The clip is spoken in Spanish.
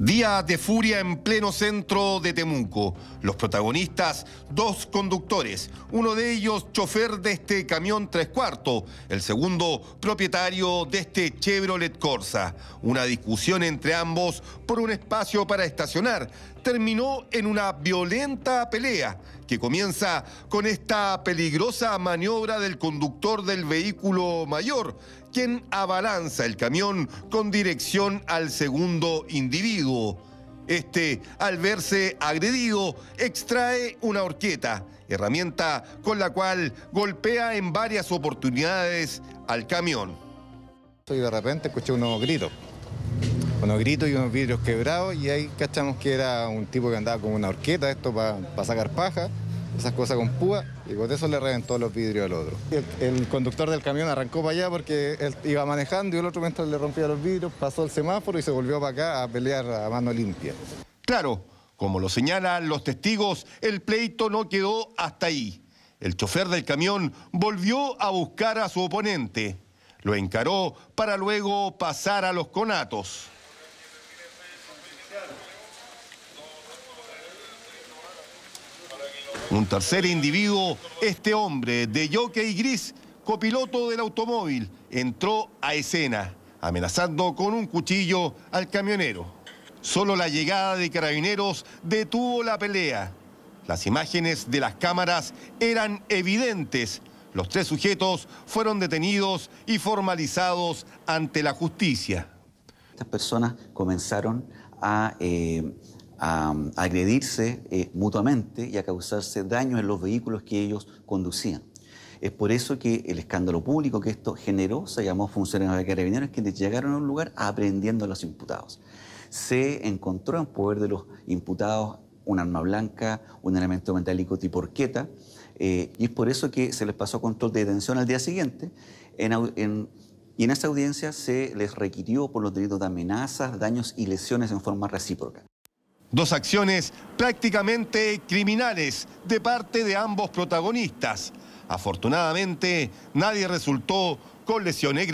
Día de furia en pleno centro de Temuco. Los protagonistas, dos conductores, uno de ellos chofer de este camión tres cuartos, el segundo propietario de este Chevrolet Corsa. Una discusión entre ambos por un espacio para estacionar terminó en una violenta pelea que comienza con esta peligrosa maniobra del conductor del vehículo mayor, quien abalanza el camión con dirección al segundo individuo este, al verse agredido, extrae una horqueta, herramienta con la cual golpea en varias oportunidades al camión. de repente escuché unos gritos, unos gritos y unos vidrios quebrados y ahí cachamos que era un tipo que andaba con una horqueta, esto para sacar paja esas cosas con púa y con eso le reventó los vidrios al otro. El, conductor del camión arrancó para allá porque él iba manejando y el otro mientras le rompía los vidrios pasó el semáforo y se volvió para acá a pelear a mano limpia. Claro, como lo señalan los testigos, el pleito no quedó hasta ahí. El chofer del camión volvió a buscar a su oponente. Lo encaró para luego pasar a los conatos. Un tercer individuo, este hombre de jockey gris, copiloto del automóvil, entró a escena, amenazando con un cuchillo al camionero. Solo la llegada de carabineros detuvo la pelea. Las imágenes de las cámaras eran evidentes. Los tres sujetos fueron detenidos y formalizados ante la justicia. Estas personas comenzaron a... Eh, a, um, agredirse eh, mutuamente y a causarse daños en los vehículos que ellos conducían. Es por eso que el escándalo público que esto generó se llamó funcionarios de carabineros que llegaron a un lugar aprendiendo a los imputados. Se encontró en poder de los imputados un arma blanca, un elemento metálico tipo horqueta, eh, y es por eso que se les pasó control de detención al día siguiente. y en esa audiencia se les requirió por los delitos de amenazas, daños y lesiones en forma recíproca. Dos acciones prácticamente criminales de parte de ambos protagonistas. Afortunadamente, nadie resultó con lesiones